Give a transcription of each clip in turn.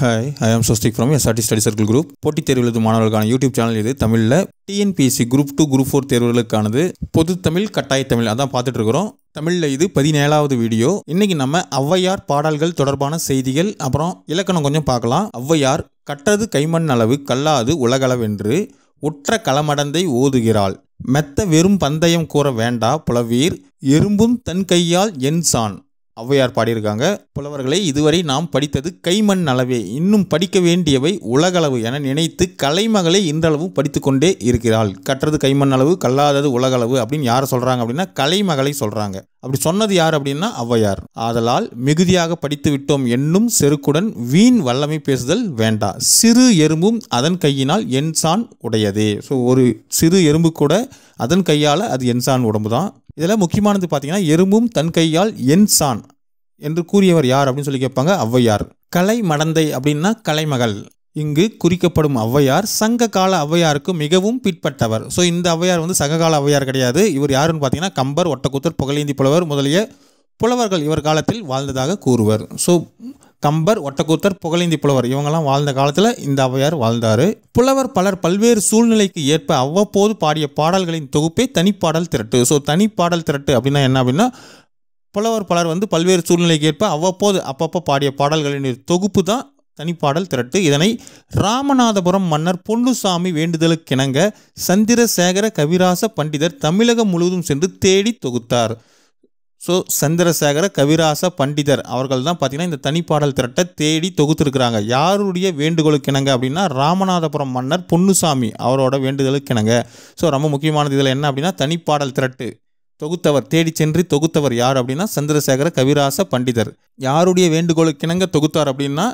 hi I am சோஸ்டிக் from SRT study circle group போட்டித் தேர்வு எழுதும் மாணவர்களுக்கான யூடியூப் சேனல் இது தமிழில் TNPSC group two group four தேர்வுகளுக்கானது பொது தமிழ் கட்டாய தமிழ் அதான் பார்த்துட்டு இருக்கிறோம் தமிழில் இது பதினேழாவது வீடியோ இன்னைக்கு நம்ம ஔவையார் பாடல்கள் தொடர்பான செய்திகள் அப்புறம் இலக்கணம் கொஞ்சம் பார்க்கலாம் ஒளவையார் கற்றது கைமண் அளவு கல்லாது உலகளவென்று உற்ற களமடந்தை ஓதுகிறாள் மெத்த வெறும் பந்தயம் கூற வேண்டா புலவீர் எறும்பும் தன் கையால் என் சான் ஔவையார் பாடியிருக்காங்க புலவர்களை இதுவரை நாம் படித்தது கைமண் அளவே இன்னும் படிக்க வேண்டியவை உலகளவு என நினைத்து கலைமகளை இன்றளவும் படித்துக்கொண்டே இருக்கிறாள் கற்றது கைமண் அளவு கல்லாதது உலகளவு அப்படின்னு யார் சொல்கிறாங்க அப்படின்னா கலைமகளை சொல்கிறாங்க அப்படி சொன்னது யார் அப்படின்னா ஔவையார் ஆதலால் மிகுதியாக படித்து விட்டோம் என்னும் செருக்குடன் வீண் வல்லமை பேசுதல் வேண்டா சிறு எறும்பும் அதன் கையினால் என்சான் உடையதே ஸோ ஒரு சிறு எறும்பு கூட அதன் கையால் அது என்சான் உடம்பு தான் இதில் முக்கியமானது பார்த்தீங்கன்னா எறும்பும் தன் கையால் என்சான் என்று கூறியவர் யார் அப்படின்னு சொல்லி கேட்பாங்க ஔவையார் கலை மடந்தை அப்படின்னா கலைமகள் இங்கு குறிக்கப்படும் ஔவையார் சங்க கால ஔவையாருக்கு மிகவும் பிற்பட்டவர் ஸோ இந்த ஔவையார் வந்து சங்ககால ஔவையார் கிடையாது இவர் யாருன்னு பார்த்தீங்கன்னா கம்பர் ஒட்டக்கூத்தர் புகழேந்தி புலவர் முதலிய புலவர்கள் இவர் காலத்தில் வாழ்ந்ததாக கூறுவர் ஸோ கம்பர் ஒட்டக்கூத்தர் புகழேந்தி புலவர் இவங்கெல்லாம் வாழ்ந்த காலத்தில் இந்த ஔவையார் வாழ்ந்தார் புலவர் பலர் பல்வேறு சூழ்நிலைக்கு ஏற்ப அவ்வப்போது பாடிய பாடல்களின் தொகுப்பே தனிப்பாடல் திரட்டு ஸோ தனிப்பாடல் திரட்டு அப்படின்னா என்ன அப்படின்னா புலவர் பலர் வந்து பல்வேறு சூழ்நிலைக்கேற்ப அவ்வப்போது அப்பப்போ பாடிய பாடல்களின் தொகுப்பு தான் தனிப்பாடல் திரட்டு இதனை ராமநாதபுரம் மன்னர் பொன்னுசாமி வேண்டுதலுக்கிணங்க சந்திரசேகர கவிராச பண்டிதர் தமிழகம் முழுவதும் சென்று தேடி தொகுத்தார் ஸோ சந்திரசேகர கவிராச பண்டிதர் அவர்கள் தான் பார்த்திங்கன்னா இந்த தனிப்பாடல் திரட்டை தேடி தொகுத்துருக்குறாங்க யாருடைய வேண்டுகோளுக்கிணங்க அப்படின்னா ராமநாதபுரம் மன்னர் பொன்னுசாமி அவரோட வேண்டுதலுக்கிணங்க ஸோ ரொம்ப முக்கியமானது இதில் என்ன அப்படின்னா தனிப்பாடல் திரட்டு தொகுத்தவர் தேடி சென்று தொகுத்தவர் யார் அப்படின்னா சந்திரசேகர கவிராச பண்டிதர் யாருடைய வேண்டுகோளுக்கிணங்க தொகுத்தார் அப்படின்னா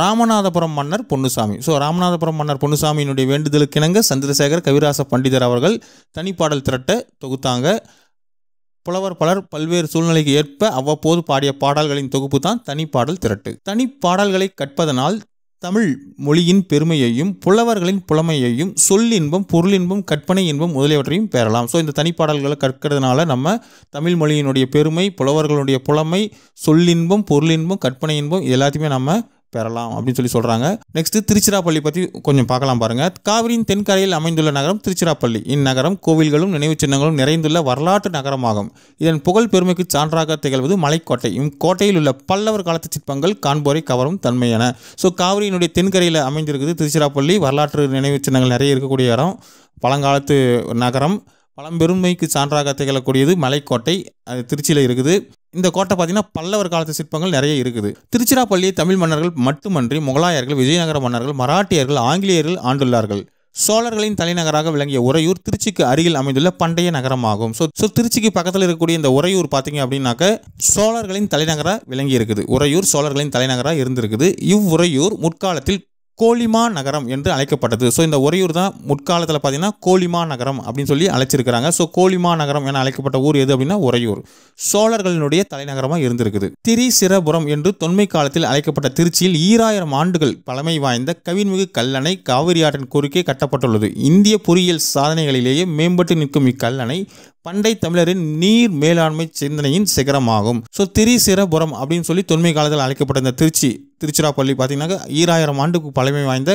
ராமநாதபுரம் மன்னர் பொன்னுசாமி ஸோ ராமநாதபுரம் மன்னர் பொன்னுசாமியினுடைய வேண்டுதலுக்கிணங்க சந்திரசேகர கவிராச பண்டிதர் அவர்கள் தனிப்பாடல் திரட்ட தொகுத்தாங்க புலவர் பலர் பல்வேறு சூழ்நிலைக்கு ஏற்ப அவ்வப்போது பாடிய பாடல்களின் தொகுப்பு தான் தனிப்பாடல் திரட்டு தனிப்பாடல்களை கற்பதனால் தமிழ் மொழியின் பெருமையையும் புலவர்களின் புலமையையும் சொல் இன்பம் பொருளின்பம் கற்பனை இன்பம் முதலியவற்றையும் பெறலாம் ஸோ இந்த தனிப்பாடல்களை கற்கிறதுனால நம்ம தமிழ் மொழியினுடைய பெருமை புலவர்களுடைய புலமை சொல்லின்பம் பொருளின்பம் கற்பனை இன்பம் எல்லாத்தையுமே நம்ம பெறலாம் அப்படின்னு சொல்லி சொல்கிறாங்க நெக்ஸ்ட் திருச்சிராப்பள்ளி பற்றி கொஞ்சம் பார்க்கலாம் பாருங்கள் காவிரியின் தென்கரையில் அமைந்துள்ள நகரம் திருச்சிராப்பள்ளி இந்நகரம் கோவில்களும் நினைவுச் சின்னங்களும் நிறைந்துள்ள வரலாற்று நகரமாகும் இதன் புகழ் பெருமைக்கு சான்றாக திகழ்வது மலைக்கோட்டை இக்கோட்டையில் உள்ள பல்லவர் காலத்து சிற்பங்கள் காண்போரை கவரும் தன்மையான ஸோ காவிரியினுடைய தென்கரையில் அமைந்திருக்குது திருச்சிராப்பள்ளி வரலாற்று நினைவுச் சின்னங்கள் நிறைய இருக்கக்கூடிய இடம் பழங்காலத்து நகரம் பழம்பெருமைக்கு சான்றாக திகழக்கூடியது மலைக்கோட்டை அது திருச்சியில் இருக்குது இந்த கோட்டை பார்த்தீங்கன்னா பல்லவர் காலத்து சிற்பங்கள் நிறைய இருக்குது திருச்சிராப்பள்ளியை தமிழ் மன்னர்கள் மட்டுமன்றி முகலாயர்கள் விஜயநகர மன்னர்கள் மராட்டியர்கள் ஆங்கிலேயர்கள் ஆண்டுள்ளார்கள் சோழர்களின் தலைநகராக விளங்கிய உறையூர் திருச்சிக்கு அருகில் அமைந்துள்ள பண்டைய நகரமாகும் ஸோ ஸோ திருச்சிக்கு பக்கத்தில் இருக்கக்கூடிய இந்த உறையூர் பார்த்தீங்க அப்படின்னாக்க சோழர்களின் தலைநகராக விளங்கி இருக்குது உறையூர் சோழர்களின் தலைநகராக இருந்திருக்குது இவ்வுறையூர் முற்காலத்தில் கோலிமா நகரம் என்று அழைக்கப்பட்டது ஸோ இந்த ஒரையூர் தான் முற்காலத்தில் பார்த்தீங்கன்னா கோலிமா நகரம் அப்படின்னு சொல்லி அழைச்சிருக்கிறாங்க ஸோ கோலிமா நகரம் என அழைக்கப்பட்ட ஊர் எது அப்படின்னா உறையூர் சோழர்களினுடைய தலைநகரமாக இருந்திருக்குது திரிசிரபுரம் என்று தொன்மை காலத்தில் அழைக்கப்பட்ட திருச்சியில் ஈராயிரம் ஆண்டுகள் பழமை வாய்ந்த கவின்மிகு கல்லணை காவிரி ஆற்றின் குறுக்கே கட்டப்பட்டுள்ளது இந்திய பொறியியல் சாதனைகளிலேயே மேம்பட்டு நிற்கும் இக்கல்லணை பண்டை தமிழரின் நீர் மேலாண்மை சிந்தனையின் சிகரமாகும் ஸோ திரிசிரபுரம் அப்படின்னு சொல்லி தொன்மை காலத்தில் அழைக்கப்பட்ட இந்த திருச்சி திருச்சிராப்பள்ளி பார்த்தீங்கன்னா ஈராயிரம் ஆண்டுக்கு பழமை வாய்ந்த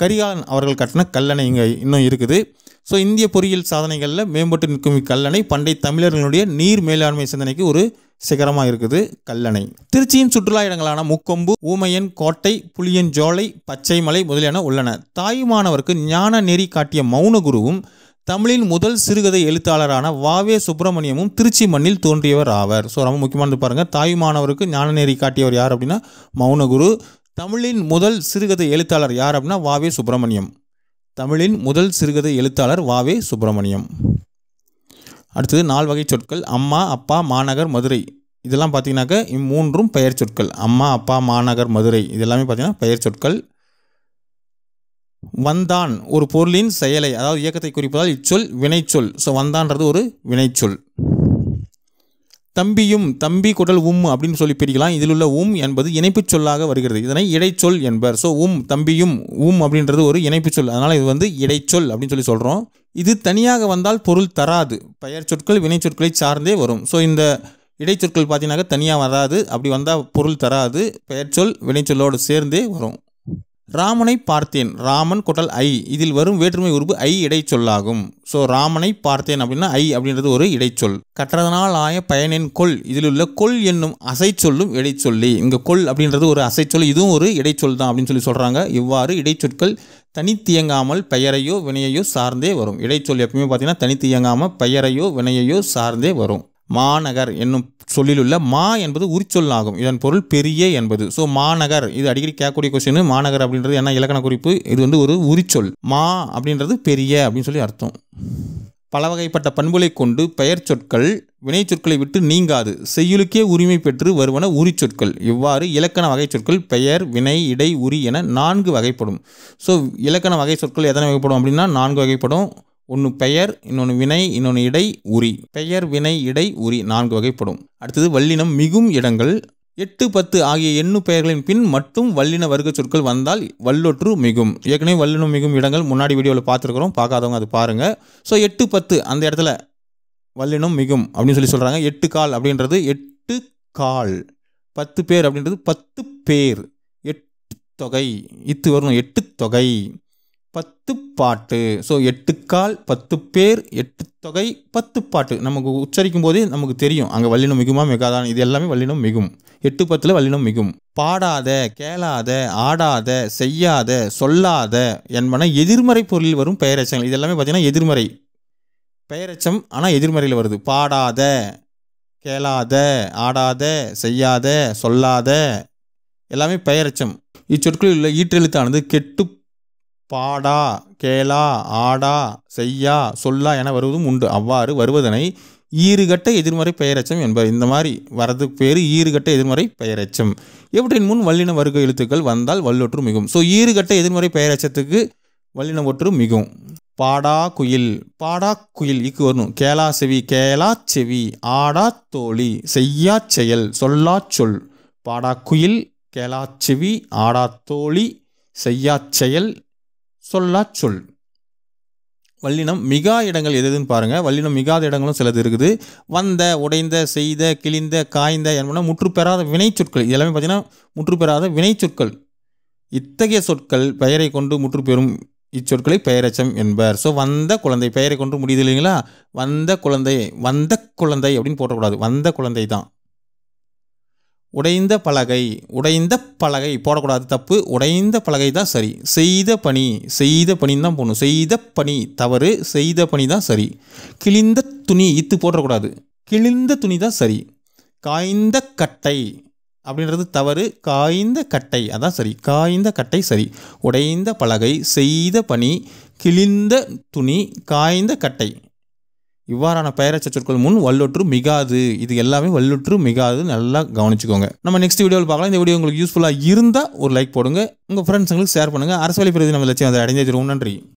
கரிகாலன் அவர்கள் கட்டின கல்லணை இங்கே இன்னும் இருக்குது ஸோ இந்திய பொறியியல் சாதனைகளில் மேம்பட்டு நிற்கும் இக்கல்லணை பண்டை தமிழர்களுடைய நீர் மேலாண்மை சிந்தனைக்கு ஒரு சிகரமாக இருக்குது கல்லணை திருச்சியின் சுற்றுலா இடங்களான முக்கொம்பு ஊமையன் கோட்டை புளியஞ்சோலை பச்சைமலை முதலியன உள்ளன தாயுமானவருக்கு ஞான நெறி காட்டிய மௌன குருவும் தமிழின் முதல் சிறுகதை எழுத்தாளரான வாவே சுப்பிரமணியமும் திருச்சி மண்ணில் தோன்றியவர் ஆவர் ஸோ ரொம்ப முக்கியமானது பாருங்கள் மாணவருக்கு ஞானநேரி காட்டியவர் யார் அப்படின்னா மௌனகுரு தமிழின் முதல் சிறுகதை எழுத்தாளர் யார் அப்படின்னா வாவே சுப்பிரமணியம் தமிழின் முதல் சிறுகதை எழுத்தாளர் வாவே சுப்பிரமணியம் அடுத்தது நால் வகை சொற்கள் அம்மா அப்பா மாநகர் மதுரை இதெல்லாம் பார்த்தீங்கன்னாக்க இம்மூன்றும் பெயர் சொற்கள் அம்மா அப்பா மாநகர் மதுரை இதெல்லாமே பார்த்தீங்கன்னா பெயர் சொற்கள் வந்தான் ஒரு பொருளின் செயலை அதாவது இயக்கத்தை குறிப்பதால் இச்சொல் வினைச்சொல் ஸோ வந்தான்றது ஒரு வினைச்சொல் தம்பியும் தம்பி குடல் உம் அப்படின்னு சொல்லி பிரிக்கலாம் இதில் உள்ள உம் என்பது இணைப்புச் சொல்லாக வருகிறது இதனை இடைச்சொல் என்பர் ஸோ உம் தம்பியும் உம் அப்படின்றது ஒரு இணைப்புச் சொல் அதனால் இது வந்து இடைச்சொல் அப்படின்னு சொல்லி சொல்கிறோம் இது தனியாக வந்தால் பொருள் தராது பெயர் சொற்கள் வினை சொற்களை சார்ந்தே வரும் ஸோ இந்த இடைச்சொற்கள் பார்த்தீங்கன்னாக்க தனியாக வராது அப்படி வந்தால் பொருள் தராது பெயர் சொல் வினைச்சொல்லோடு சேர்ந்தே வரும் ராமனை பார்த்தேன் ராமன் கொட்டல் ஐ இதில் வரும் வேற்றுமை உருவு ஐ இடைச்சொல்லாகும் ஸோ ராமனை பார்த்தேன் அப்படின்னா ஐ அப்படின்றது ஒரு இடைச்சொல் கற்றதனால் ஆய பயனின் கொல் இதில் உள்ள கொல் என்னும் அசைச்சொல்லும் இடைச்சொல்லி இங்கே கொல் அப்படின்றது ஒரு அசைச்சொல் இதுவும் ஒரு இடைச்சொல் தான் அப்படின்னு சொல்லி சொல்கிறாங்க இவ்வாறு இடைச்சொற்கள் தனித்தியங்காமல் பெயரையோ வினையையோ சார்ந்தே வரும் இடைச்சொல் எப்பவுமே பார்த்தீங்கன்னா தனித்தியங்காமல் பெயரையோ வினையையோ சார்ந்தே வரும் மாநகர் என்னும் சொல்லிலுள்ள மா என்பது உரிச்சொல்லாகும் இதன் பொருள் பெரிய என்பது ஸோ மாநகர் இது அடிக்கடி கேட்கக்கூடிய கொஸ்டின் மாநகர் அப்படின்றது என்ன இலக்கண குறிப்பு இது வந்து ஒரு உரிச்சொல் மா அப்படின்றது பெரிய அப்படின்னு சொல்லி அர்த்தம் பல வகைப்பட்ட பண்புகளை கொண்டு பெயர் சொற்கள் வினை சொற்களை விட்டு நீங்காது செய்யுளுக்கே உரிமை பெற்று வருவன உரி சொற்கள் இவ்வாறு இலக்கண வகை சொற்கள் பெயர் வினை இடை உரி என நான்கு வகைப்படும் ஸோ இலக்கண வகை சொற்கள் எத்தனை வகைப்படும் அப்படின்னா நான்கு வகைப்படும் ஒன்று பெயர் இன்னொன்று வினை இன்னொன்று இடை உரி பெயர் வினை இடை உரி நான்கு வகைப்படும் அடுத்தது வல்லினம் மிகும் இடங்கள் எட்டு பத்து ஆகிய எண்ணு பெயர்களின் பின் மட்டும் வல்லின வர்க்க சொற்கள் வந்தால் வல்லொற்று மிகும் ஏற்கனவே வல்லினம் மிகும் இடங்கள் முன்னாடி வீடியோவில் பார்த்துருக்குறோம் பார்க்காதவங்க அது பாருங்கள் ஸோ எட்டு பத்து அந்த இடத்துல வல்லினம் மிகும் அப்படின்னு சொல்லி சொல்கிறாங்க எட்டு கால் அப்படின்றது எட்டு கால் பத்து பேர் அப்படின்றது பத்து பேர் எட்டு தொகை இத்து வரணும் எட்டு தொகை பத்து பாட்டு ஸோ எட்டுக்கால் பத்து பேர் எட்டு தொகை பத்து பாட்டு நமக்கு உச்சரிக்கும் போதே நமக்கு தெரியும் அங்கே வல்லினம் மிகுமா மிகாதான் இது எல்லாமே வல்லினம் மிகும் எட்டு பத்தில் வல்லினம் மிகும் பாடாத கேளாத ஆடாத செய்யாத சொல்லாத என்பன எதிர்மறை பொருளில் வரும் பெயரச்சங்கள் இது எல்லாமே பார்த்தீங்கன்னா எதிர்மறை பெயரச்சம் ஆனால் எதிர்மறையில் வருது பாடாத கேளாத ஆடாத செய்யாத சொல்லாத எல்லாமே பெயரச்சம் இச்சொற்களில் உள்ள ஈற்றெழுத்தானது கெட்டு பாடா கேளா ஆடா செய்யா சொல்லா என வருவதும் உண்டு அவ்வாறு வருவதனை ஈறுகட்ட எதிர்மறை பெயரச்சம் என்பது இந்த மாதிரி வரதுக்கு பேர் ஈறுகட்ட எதிர்மறை பெயரச்சம் இவற்றின் முன் வல்லின வருக எழுத்துக்கள் வந்தால் வல்லொற்று மிகும் ஸோ ஈறுகட்ட எதிர்மறை பெயரச்சத்துக்கு வல்லின ஒற்று மிகும் பாடா குயில் பாடா குயில் இக்கு வரணும் கேளா செவி கேளா செவி ஆடா தோழி செய்யா செயல் சொல்லா சொல் பாடா குயில் கேளா செவி ஆடா தோழி செய்யா செயல் சொல்லா சொல் வல்லினம் மிகா இடங்கள் எது எதுன்னு பாருங்கள் வல்லினம் மிகாத இடங்களும் சிலது இருக்குது வந்த உடைந்த செய்த கிழிந்த காய்ந்த என்பன முற்றுப்பெறாத வினை சொற்கள் இது எல்லாமே பார்த்திங்கன்னா பெறாத வினை சொற்கள் இத்தகைய சொற்கள் பெயரை கொண்டு பெறும் இச்சொற்களை பெயரச்சம் என்பார் ஸோ வந்த குழந்தை பெயரை கொண்டு முடியுது இல்லைங்களா வந்த குழந்தை வந்த குழந்தை அப்படின்னு போடக்கூடாது வந்த குழந்தை தான் உடைந்த பலகை உடைந்த பலகை போடக்கூடாது தப்பு உடைந்த பலகை தான் சரி செய்த பணி செய்த பணி தான் போடணும் செய்த பணி தவறு செய்த பணி தான் சரி கிழிந்த துணி இத்து போடக்கூடாது கிழிந்த துணி தான் சரி காய்ந்த கட்டை அப்படின்றது தவறு காய்ந்த கட்டை அதான் சரி காய்ந்த கட்டை சரி உடைந்த பலகை செய்த பணி கிழிந்த துணி காய்ந்த கட்டை இவ்வாறான பெயரை சச்சொற்கள் முன் வல்லொற்று மிகாது இது எல்லாமே வல்லொற்று மிகாது நல்லா கவனிச்சுக்கோங்க நம்ம நெக்ஸ்ட் வீடியோவில் பார்க்கலாம் இந்த வீடியோ உங்களுக்கு யூஸ்ஃபுல்லாக இருந்தால் ஒரு லைக் போடுங்க உங்கள் ஃப்ரெண்ட்ஸுங்களுக்கு ஷேர் பண்ணுங்கள் அரசு வழி பிரதி நம்ம லட்சியம் அதை அடைஞ்சிருவோம் நன்றி